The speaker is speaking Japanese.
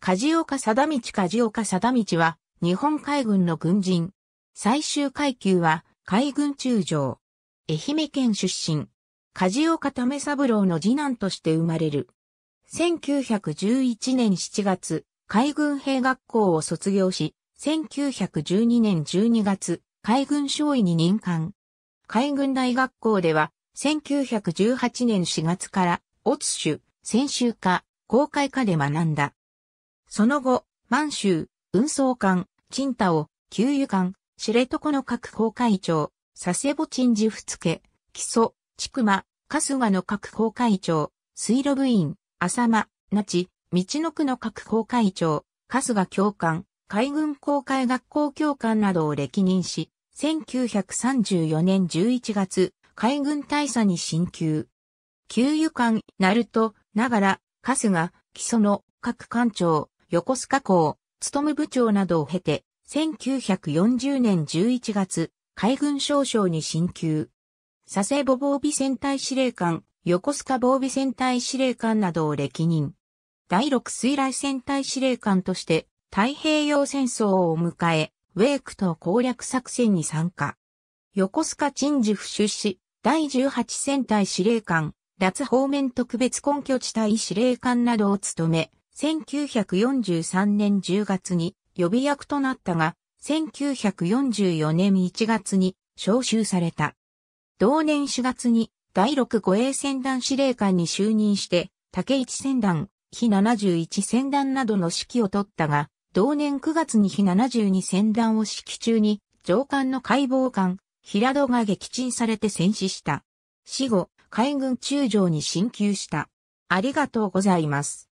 梶岡貞道梶岡貞道は、日本海軍の軍人。最終階級は、海軍中将。愛媛県出身。梶岡為三郎の次男として生まれる。1911年7月、海軍兵学校を卒業し、1912年12月、海軍少尉に任官。海軍大学校では、1918年4月から、オツ種、専修科、公開科で学んだ。その後、満州、運送艦、チンを、給油艦、知床の各航海長、佐世保鎮寺付け、木曽、千曲、春日の各航海長、水路部員、浅間、那智、道の区の各航海長、春日教官、海軍航海学校教官などを歴任し、1934年11月、海軍大佐に進級。給油艦、鳴門、ながら、春日、基礎の各艦長、横須賀港、務部長などを経て、1940年11月、海軍少将に進級。佐世保防備戦隊司令官、横須賀防備戦隊司令官などを歴任。第六水雷戦隊司令官として、太平洋戦争を迎え、ウェークと攻略作戦に参加。横須賀鎮守府出資、第十八戦隊司令官、脱方面特別根拠地帯司令官などを務め、1943年10月に予備役となったが、1944年1月に召集された。同年4月に第6護衛戦団司令官に就任して、竹一戦団、非71戦団などの指揮を取ったが、同年9月に非72戦団を指揮中に、上官の解剖官、平戸が撃沈されて戦死した。死後、海軍中将に進級した。ありがとうございます。